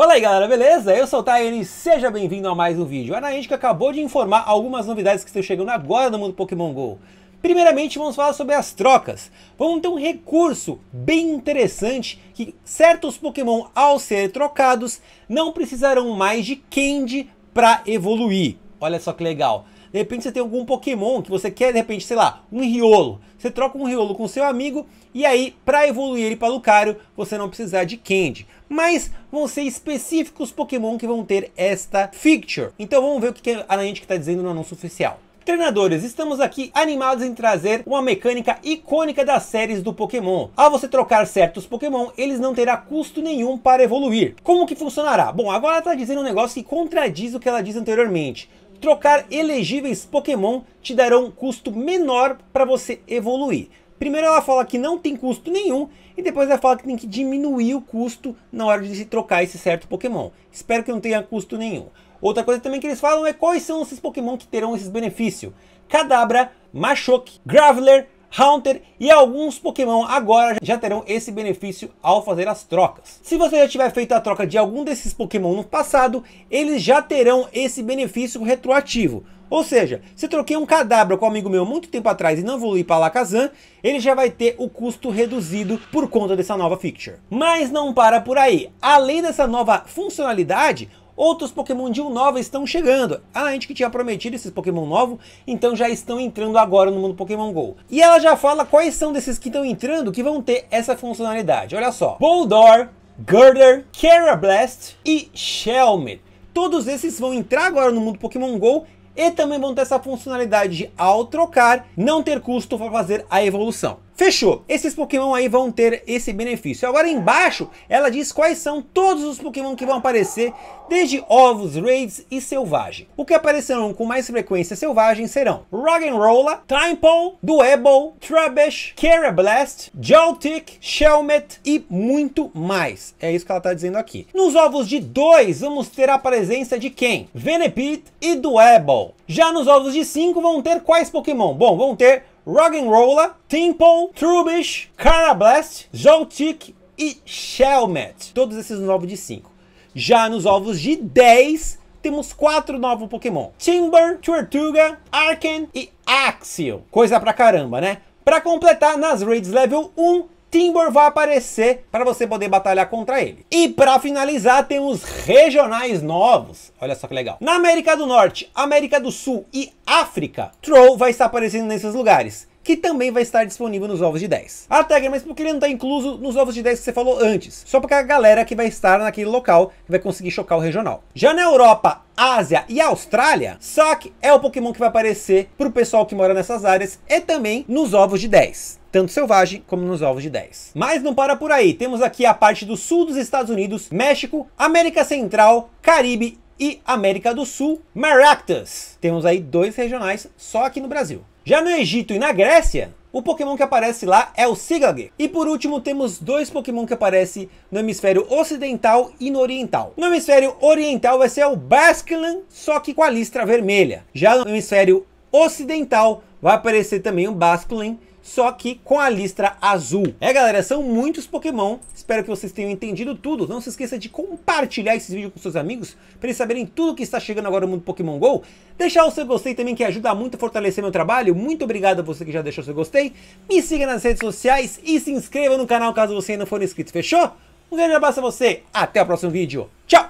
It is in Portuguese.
Fala aí galera, beleza? Eu sou o Tayane e seja bem-vindo a mais um vídeo. É a que acabou de informar algumas novidades que estão chegando agora no mundo Pokémon GO. Primeiramente, vamos falar sobre as trocas. Vamos ter um recurso bem interessante que certos Pokémon, ao ser trocados, não precisarão mais de Candy para evoluir. Olha só que legal. De repente você tem algum Pokémon que você quer, de repente, sei lá, um Riolo. Você troca um Riolo com seu amigo e aí, para evoluir ele para Lucario, você não precisar de Candy. Mas vão ser específicos Pokémon que vão ter esta feature. Então vamos ver o que a Niantic está dizendo no anúncio oficial. Treinadores, estamos aqui animados em trazer uma mecânica icônica das séries do Pokémon. Ao você trocar certos Pokémon, eles não terá custo nenhum para evoluir. Como que funcionará? Bom, agora ela está dizendo um negócio que contradiz o que ela disse anteriormente. Trocar elegíveis Pokémon te darão um custo menor para você evoluir. Primeiro ela fala que não tem custo nenhum e depois ela fala que tem que diminuir o custo na hora de se trocar esse certo Pokémon. Espero que não tenha custo nenhum. Outra coisa também que eles falam é quais são esses Pokémon que terão esses benefícios. Cadabra, Machoke, Graveler, Haunter e alguns Pokémon agora já terão esse benefício ao fazer as trocas. Se você já tiver feito a troca de algum desses Pokémon no passado, eles já terão esse benefício retroativo. Ou seja, se troquei um Cadabra com um amigo meu muito tempo atrás e não evoluí para Lakazan, ele já vai ter o custo reduzido por conta dessa nova feature. Mas não para por aí. Além dessa nova funcionalidade, Outros Pokémon de nova estão chegando. A gente que tinha prometido esses Pokémon novos, então já estão entrando agora no mundo Pokémon GO. E ela já fala quais são desses que estão entrando que vão ter essa funcionalidade. Olha só, Boldor, Girder, Carablast e Shelmet. Todos esses vão entrar agora no mundo Pokémon GO e também vão ter essa funcionalidade de, ao trocar, não ter custo para fazer a evolução. Fechou. Esses Pokémon aí vão ter esse benefício. Agora embaixo, ela diz quais são todos os Pokémon que vão aparecer, desde ovos, raids e selvagem. O que aparecerão com mais frequência selvagem serão Roggenrola, Timepole, Duebol, Trubbish, Carablast, Joltik, Shelmet e muito mais. É isso que ela está dizendo aqui. Nos ovos de 2, vamos ter a presença de quem? Venepit e Duebol. Já nos ovos de 5, vão ter quais Pokémon? Bom, vão ter Rock'n'Rolla, Temple, Trubish, Carablast, Zoltik e Shelmet. Todos esses nos ovos de 5. Já nos ovos de 10, temos 4 novos Pokémon. Timber, Tortuga, Arken e Axial. Coisa pra caramba, né? Pra completar, nas raids level 1, Timbor vai aparecer para você poder batalhar contra ele. E para finalizar, temos regionais novos. Olha só que legal. Na América do Norte, América do Sul e África, Troll vai estar aparecendo nesses lugares que também vai estar disponível nos ovos de 10. Ah, Tiger, tá, mas por que ele não está incluso nos ovos de 10 que você falou antes? Só porque a galera que vai estar naquele local vai conseguir chocar o regional. Já na Europa, Ásia e Austrália, Saque é o Pokémon que vai aparecer para o pessoal que mora nessas áreas e também nos ovos de 10 tanto selvagem como nos ovos de 10. Mas não para por aí, temos aqui a parte do sul dos Estados Unidos, México, América Central, Caribe e América do Sul, Maractus. Temos aí dois regionais só aqui no Brasil. Já no Egito e na Grécia, o Pokémon que aparece lá é o Sigag. E por último, temos dois Pokémon que aparecem no hemisfério ocidental e no oriental. No hemisfério oriental vai ser o Basculin só que com a listra vermelha. Já no hemisfério ocidental vai aparecer também o Basculin só que com a listra azul. É galera, são muitos Pokémon, espero que vocês tenham entendido tudo. Não se esqueça de compartilhar esse vídeo com seus amigos, para eles saberem tudo que está chegando agora no mundo Pokémon GO. Deixar o seu gostei também, que ajuda muito a fortalecer meu trabalho. Muito obrigado a você que já deixou seu gostei. Me siga nas redes sociais e se inscreva no canal caso você ainda não for inscrito, fechou? Um grande abraço a você, até o próximo vídeo. Tchau!